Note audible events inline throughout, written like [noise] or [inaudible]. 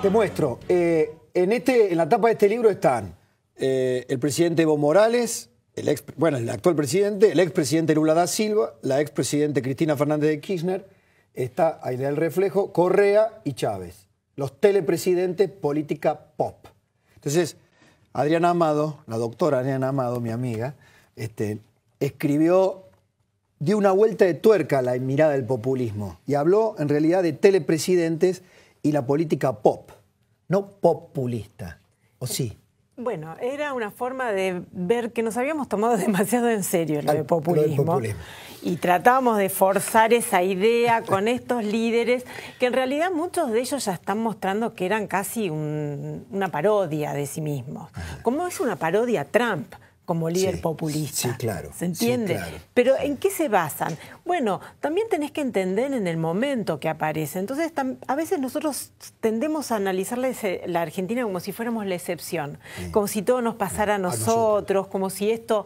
te muestro. Eh, en, este, en la tapa de este libro están eh, el presidente Evo Morales, el bueno, el actual presidente, el expresidente Lula da Silva, la expresidente Cristina Fernández de Kirchner, está, ahí le el reflejo, Correa y Chávez. Los telepresidentes política pop. Entonces, Adriana Amado, la doctora Adriana Amado, mi amiga, este, escribió, dio una vuelta de tuerca a la mirada del populismo y habló en realidad de telepresidentes y la política pop, no populista, ¿o sí? Bueno, era una forma de ver que nos habíamos tomado [laughs] demasiado en serio lo, populismo, y tratamos de forzar esa idea con estos líderes que en realidad muchos de ellos ya están mostrando que eran casi una parodia de sí mismos. ¿Cómo es una parodia Trump? como líder populista. Sí, claro. ¿Se entiende? Pero ¿en qué se basan? Bueno, también tenés que entender en el momento que aparece. Entonces, a veces nosotros tendemos a analizar la, Argentina como si fuéramos la excepción, como si todo nos pasara a nosotros, a nosotros, como si esto...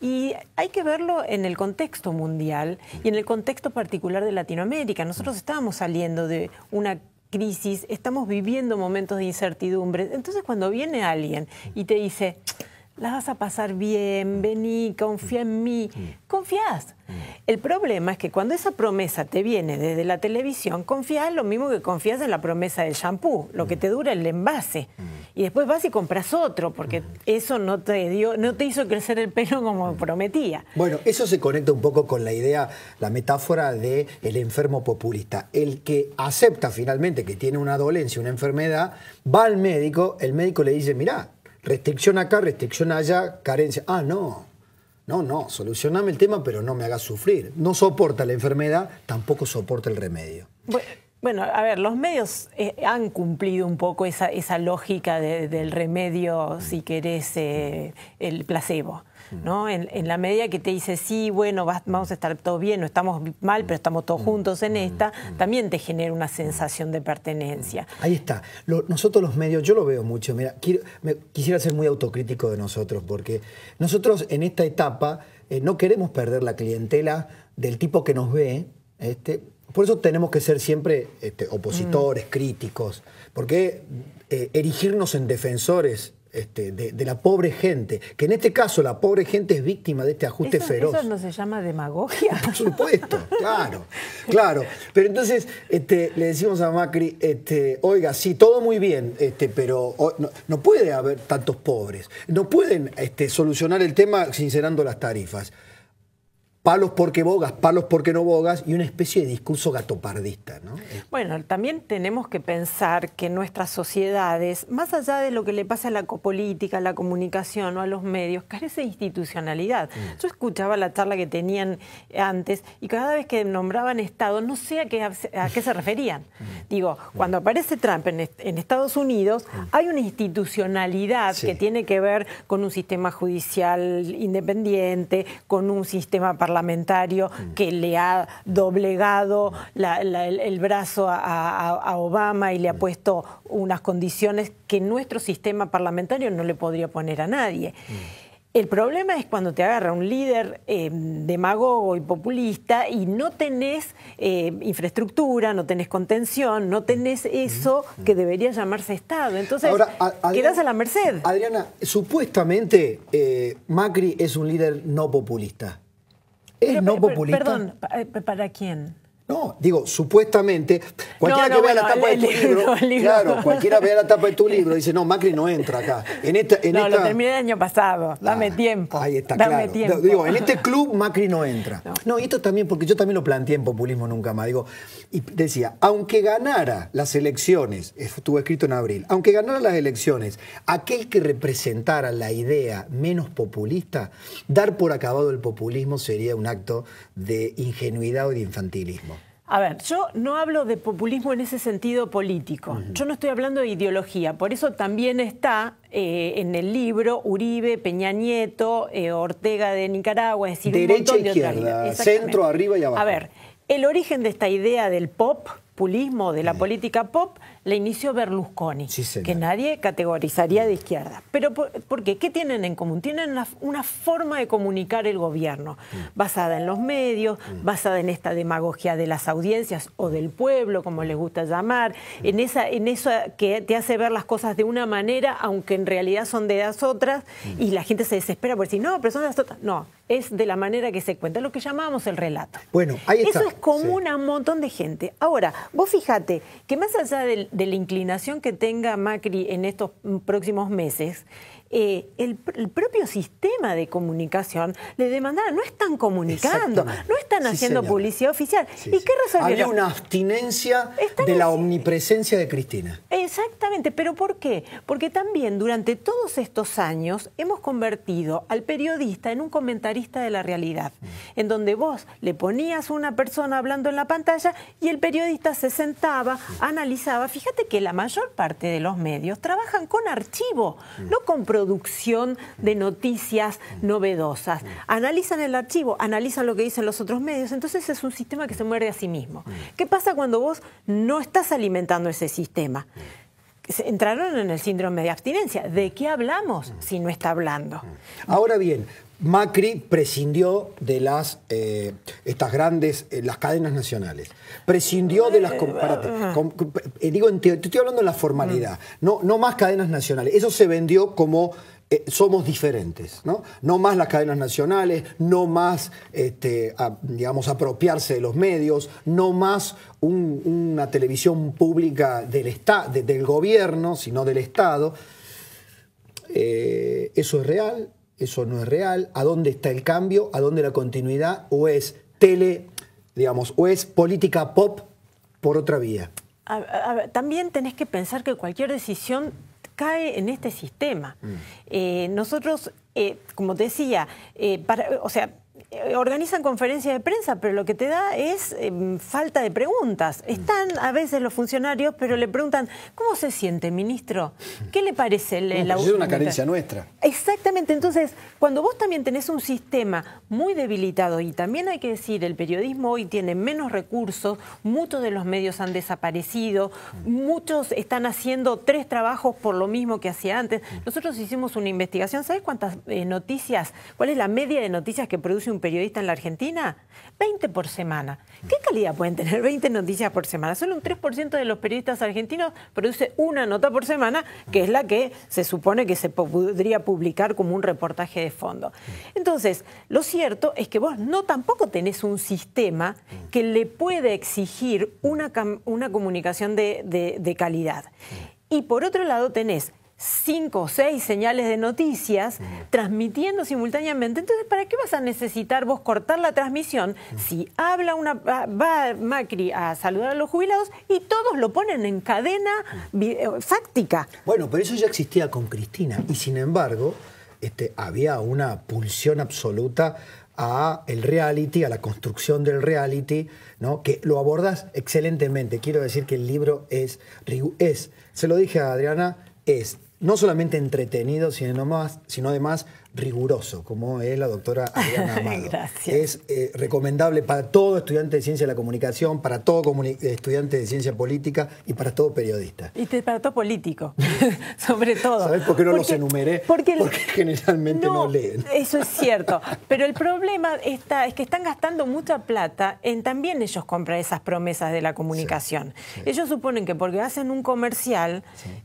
Y hay que verlo en el contexto mundial y en el contexto particular de Latinoamérica. Nosotros estábamos saliendo de una crisis, estamos viviendo momentos de incertidumbre. Entonces cuando viene alguien y te dice, la vas a pasar bien, mm. vení, confía en mí. Mm. Confías. Mm. El problema es que cuando esa promesa te viene desde la televisión, confías lo mismo que confías en la promesa del shampoo, lo que te dura el envase. Y después vas y compras otro, porque eso no te dio, no te hizo crecer el pelo como prometía. Bueno, eso se conecta un poco con la idea, la metáfora de el enfermo populista. El que acepta finalmente que tiene una dolencia, una enfermedad, va al médico, el médico le dice, mirá, Restricción acá, restricción allá, carencia. Ah, no. No, no, solucioname el tema, pero no me hagas sufrir. No soporta la enfermedad, tampoco soporta el remedio. Bueno. a ver, los medios eh, han cumplido un poco esa, lógica del remedio, si querés, eh, el placebo. En, la medida que te dice, sí, bueno, vamos a estar todo bien, no estamos mal, pero estamos todos juntos en esta, también te genera una sensación de pertenencia. Ahí está. nosotros los medios, yo lo veo mucho, mira, quisiera ser muy autocrítico de nosotros, porque nosotros en esta etapa eh, no queremos perder la clientela del tipo que nos ve, este, por eso tenemos que ser siempre este, opositores, mm. críticos, porque eh, erigirnos en defensores este, de, la pobre gente, que en este caso la pobre gente es víctima de este ajuste feroz. Eso no se llama demagogia. Por supuesto, claro, claro. Pero entonces este, le decimos a Macri, este, oiga, sí, todo muy bien, pero no, puede haber tantos pobres, no pueden solucionar el tema sincerando las tarifas palos porque bogas, palos porque no bogas, y una especie de discurso gatopardista. ¿no? Bueno, también tenemos que pensar que nuestras sociedades, más allá de lo que le pasa a la copolítica a la comunicación o a los medios, carece de institucionalidad. Mm. Yo escuchaba la charla que tenían antes y cada vez que nombraban Estado, no sé a qué, se referían. Mm. Digo, mm. cuando aparece Trump en, Estados Unidos, hay una institucionalidad que tiene que ver con un sistema judicial independiente, con un sistema parlamentario, parlamentario mm. que le ha doblegado mm. el, brazo a, Obama y le ha mm. puesto unas condiciones que nuestro sistema parlamentario no le podría poner a nadie. El problema es cuando te agarra un líder eh, demagogo y populista y no tenés eh, infraestructura, no tenés contención, no tenés eso que debería llamarse Estado. Entonces, Ahora, quedás a la merced. Adriana, supuestamente eh, Macri es un líder no populista. Es eh, Pero, no populista. Perdón, eh, ¿para quién? No, digo, supuestamente, cualquiera que vea la tapa de tu [laughs] libro, claro, cualquiera vea la tapa de tu libro dice, no, Macri no entra acá. En no, lo terminé el año pasado, dame ah, tiempo. Ahí está, dame Tiempo. Digo, en este club Macri no entra. No. y esto también, porque yo también lo planteé en Populismo Nunca Más, digo, y decía, aunque ganara las elecciones, estuvo escrito en abril, aunque ganara las elecciones, aquel que representara la idea menos populista, dar por acabado el populismo sería un acto de ingenuidad o de infantilismo. A ver, yo no hablo de populismo en ese sentido político. Yo no estoy hablando de ideología. Por eso también está eh, en el libro Uribe, Peña Nieto, eh, Ortega de Nicaragua, es decir, derecha, un de e izquierda, centro, arriba y abajo. A ver, el origen de esta idea del pop populismo de la política pop la inició Berlusconi, que nadie categorizaría de izquierda. Pero por, qué? ¿Qué tienen en común? Tienen una, forma de comunicar el gobierno, mm. basada en los medios, mm. basada en esta demagogia de las audiencias o del pueblo, como les gusta llamar, mm. en, esa, en eso que te hace ver las cosas de una manera, aunque en realidad son de las otras, y la gente se desespera por decir, no, pero son de las otras. No, es de la manera que se cuenta, lo que llamamos el relato. Bueno, Eso es común a un montón de gente. Ahora, vos fíjate que más allá de la inclinación que tenga Macri en estos próximos meses, eh, el, propio sistema de comunicación le demandaba, no están comunicando, no están haciendo publicidad oficial. ¿Y qué Había una abstinencia de la omnipresencia de Cristina. Exactamente, pero ¿por qué? Porque también durante todos estos años hemos convertido al periodista en un comentarista de la realidad, mm. en donde vos le ponías una persona hablando en la pantalla y el periodista se sentaba, mm. analizaba. Fíjate que la mayor parte de los medios trabajan con archivo, mm. no con producción producción de noticias novedosas. Mm. Analizan el archivo, analizan lo que dicen los otros medios, entonces es un sistema que se muerde a sí mismo. Mm. ¿Qué pasa cuando vos no estás alimentando ese sistema? Mm entraron en el síndrome de abstinencia. ¿De qué hablamos mm. si no está hablando? Mm. Ahora bien, Macri prescindió de las eh, estas grandes eh, las cadenas nacionales, prescindió de las eh, digo te estoy hablando de la formalidad, mm. no no más cadenas nacionales. Eso se vendió como eh, somos diferentes, ¿no? No más las cadenas nacionales, no más, este, digamos, apropiarse de los medios, no más una televisión pública del, estado, del gobierno, sino del Estado. Eh, ¿Eso es real? ¿Eso no es real? ¿A dónde está el cambio? ¿A dónde la continuidad? ¿O es tele, digamos, o es política pop por otra vía? también tenés que pensar que cualquier decisión cae en este sistema. Mm. Eh, nosotros, eh, como decía, eh, para, o sea, eh, organizan conferencias de prensa, pero lo que te da es em, falta de preguntas. Mm. Están a veces los funcionarios, pero le preguntan, ¿cómo se siente, ministro? ¿Qué le parece la Es una carencia nuestra. Exactamente, entonces, cuando vos también tenés un sistema muy debilitado, y también hay que decir, el periodismo hoy tiene menos recursos, muchos de los medios han desaparecido, muchos están haciendo tres trabajos por lo mismo que hacía antes. Mm. Nosotros hicimos una investigación, ¿sabes cuántas eh, noticias, cuál es la media de noticias que produce un periodista en la Argentina? 20 por semana. ¿Qué calidad pueden tener 20 noticias por semana? Solo un 3% de los periodistas argentinos produce una nota por semana, que es la que se supone que se podría publicar como un reportaje de fondo. Entonces, lo cierto es que vos no tampoco tenés un sistema que le pueda exigir una, comunicación de calidad. Y por otro lado tenés cinco o seis señales de noticias transmitiendo simultáneamente. Entonces, ¿para qué vas a necesitar vos cortar la transmisión si habla una va Macri a saludar a los jubilados y todos lo ponen en cadena eh, fáctica? Bueno, pero eso ya existía con Cristina y sin embargo, este, había una pulsión absoluta a el reality, a la construcción del reality, ¿no? que lo abordas excelentemente. Quiero decir que el libro es, es se lo dije a Adriana, es no solamente entretenido, sino, además riguroso, como es la doctora [laughs] Adriana Amado. Es eh, recomendable para todo estudiante de ciencia de la comunicación, para todo estudiante de ciencia política y para todo periodista. Y para todo político, [laughs] sobre todo. ¿Sabes por qué no los enumeré? Porque, [laughs] generalmente no, leen. Eso es cierto. Pero el problema está, es que están gastando mucha plata en también ellos comprar esas promesas de la comunicación. Ellos suponen que porque hacen un comercial,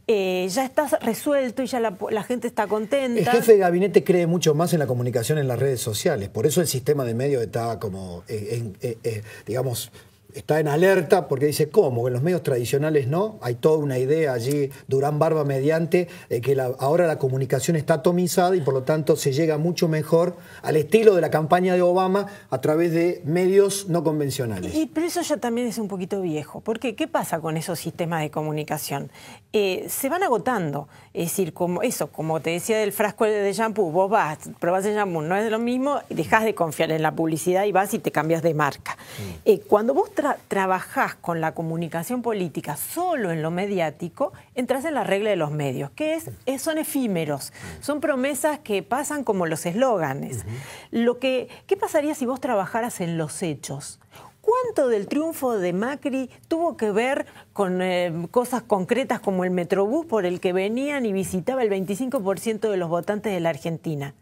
eh, ya está resuelto y ya la, la gente está contenta. El jefe de gabinete cree mucho más en la comunicación en las redes sociales. Por eso el sistema de medios está como, eh, eh, eh, digamos, está en alerta porque dice, ¿cómo? En los medios tradicionales no, hay toda una idea allí, Durán Barba mediante, eh, que ahora la comunicación está atomizada y por lo tanto se llega mucho mejor al estilo de la campaña de Obama a través de medios no convencionales. Y, pero eso ya también es un poquito viejo, porque ¿qué pasa con esos sistemas de comunicación? Eh, se van agotando, es decir, como eso, como te decía del frasco de shampoo, vos vas, probás el shampoo, no es lo mismo, dejas de confiar en la publicidad y vas y te cambias de marca. Mm. Eh, cuando vos trabajás con la comunicación política solo en lo mediático, entras en la regla de los medios, que es, son efímeros, mm. son promesas que pasan como los eslóganes. Lo ¿Qué pasaría si vos trabajaras en los hechos? ¿Cuánto del triunfo de Macri tuvo que ver con eh, cosas concretas como el Metrobús por el que venían y visitaba el 25% de los votantes de la Argentina?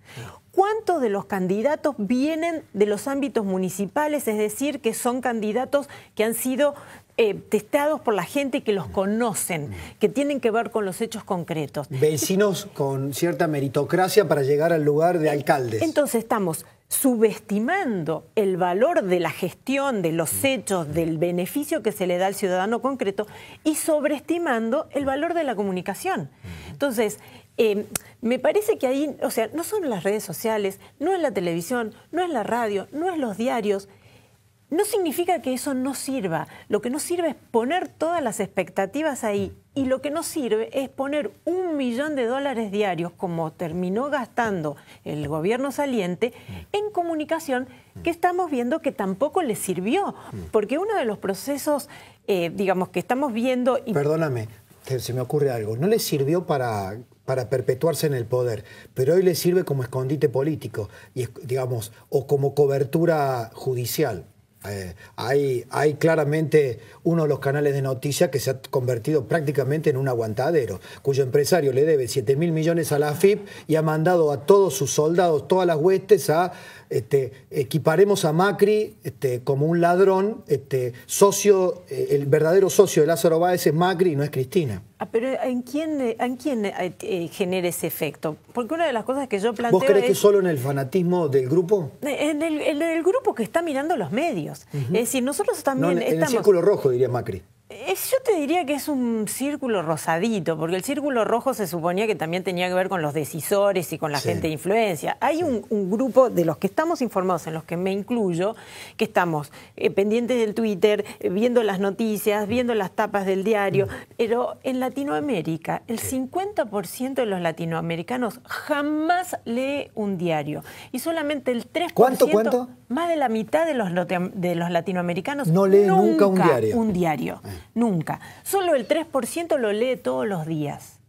¿Cuántos de los candidatos vienen de los ámbitos municipales, es decir, que son candidatos que han sido eh, testados por la gente y que los conocen, que tienen que ver con los hechos concretos. Vecinos con cierta meritocracia para llegar al lugar de alcaldes. Entonces estamos subestimando el valor de la gestión, de los hechos, del beneficio que se le da al ciudadano concreto y sobreestimando el valor de la comunicación. Entonces, eh, me parece que ahí, o sea, no son las redes sociales, no es la televisión, no es la radio, no es los diarios, no significa que eso no sirva. Lo que no sirve es poner todas las expectativas ahí. Y lo que no sirve es poner un millón de dólares diarios, como terminó gastando el gobierno saliente, mm. en comunicación mm. que estamos viendo que tampoco le sirvió. Mm. Porque uno de los procesos, eh, digamos, que estamos viendo... Y... Perdóname, se me ocurre algo. No le sirvió para para perpetuarse en el poder, pero hoy le sirve como escondite político, y, digamos, o como cobertura judicial. Eh, hay, claramente uno de los canales de noticias que se ha convertido prácticamente en un aguantadero, cuyo empresario le debe 7 mil millones a la AFIP y ha mandado a todos sus soldados, todas las huestes, a este, equiparemos a Macri este, como un ladrón, este, socio, eh, el verdadero socio de Lázaro Báez es Macri y no es Cristina. Ah, pero ¿en quién, en quién eh, eh, genera ese efecto? Porque una de las cosas que yo planteo. ¿Vos crees que solo en el fanatismo del grupo? En el, grupo que está mirando los medios. Es decir, nosotros también. en el círculo rojo, diría Macri yo te diría que es un círculo rosadito, porque el círculo rojo se suponía que también tenía que ver con los decisores y con la gente de influencia. Hay un, grupo de los que estamos informados, en los que me incluyo, que estamos eh, pendientes del Twitter, eh, viendo las noticias, viendo las tapas del diario, mm. pero en Latinoamérica el 50% de los latinoamericanos jamás lee un diario y solamente el 3%... ¿Cuánto, cuánto? más de la mitad de los, de los latinoamericanos no lee nunca, un diario. Un diario, ah. nunca. Solo el 3% lo lee todos los días.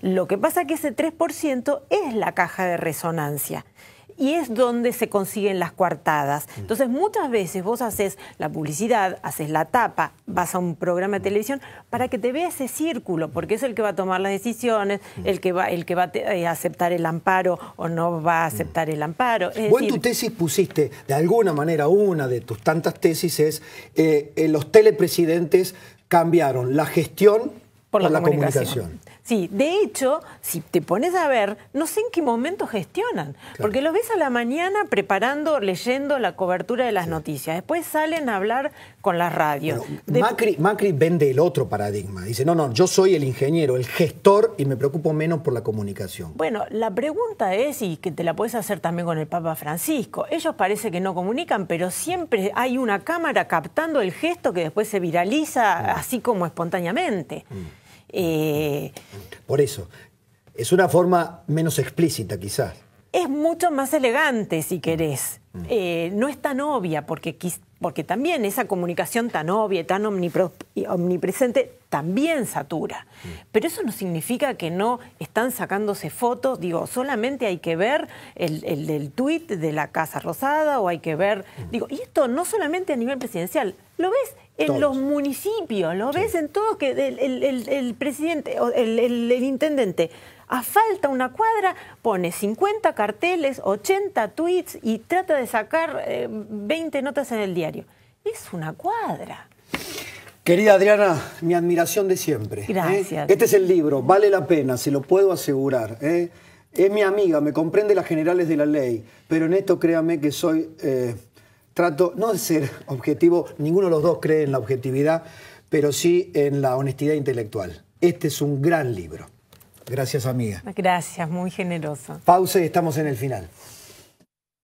Lo que pasa es que ese 3% es la caja de resonancia y es donde se consiguen las coartadas. Mm. Entonces, muchas veces vos haces la publicidad, haces la tapa, vas a un programa de mm. televisión para que te vea ese círculo, porque es el que va a tomar las decisiones, mm. el que va, el que va a eh, aceptar el amparo o no va a aceptar el amparo. Bueno, en tu tesis pusiste, de alguna manera, una de tus tantas tesis es eh, eh, los telepresidentes cambiaron la gestión por, la, comunicación. Sí, de hecho, si te pones a ver, no sé en qué momento gestionan, porque los ves a la mañana preparando, leyendo la cobertura de las noticias, después salen a hablar con la radio. Macri, Macri vende el otro paradigma, dice, no, no, yo soy el ingeniero, el gestor y me preocupo menos por la comunicación. Bueno, la pregunta es, y que te la puedes hacer también con el Papa Francisco, ellos parece que no comunican, pero siempre hay una cámara captando el gesto que después se viraliza mm. así como espontáneamente. Mm. Eh, Por eso, es una forma menos explícita quizás. Es mucho más elegante, si querés. Mm. Eh, no es tan obvia, porque, también esa comunicación tan obvia, tan omnipresente, también satura. Mm. Pero eso no significa que no están sacándose fotos, digo, solamente hay que ver el, del tuit de la Casa Rosada o hay que ver, mm. digo, y esto no solamente a nivel presidencial, lo ves en los municipios, lo ves en todo que el, presidente, el, intendente, a falta una cuadra, pone 50 carteles, 80 tweets y trata de sacar 20 eh, notas en el diario. Es una cuadra. Querida Adriana, mi admiración de siempre. ¿eh? Gracias. Este es el libro, vale la pena, se lo puedo asegurar. ¿eh? Es mi amiga, me comprende las generales de la ley, pero en esto créame que soy trato no de ser objetivo, ninguno de los dos cree en la objetividad, pero sí en la honestidad intelectual. Este es un gran libro. Gracias, amiga. Gracias, muy generoso. Pausa y estamos en el final.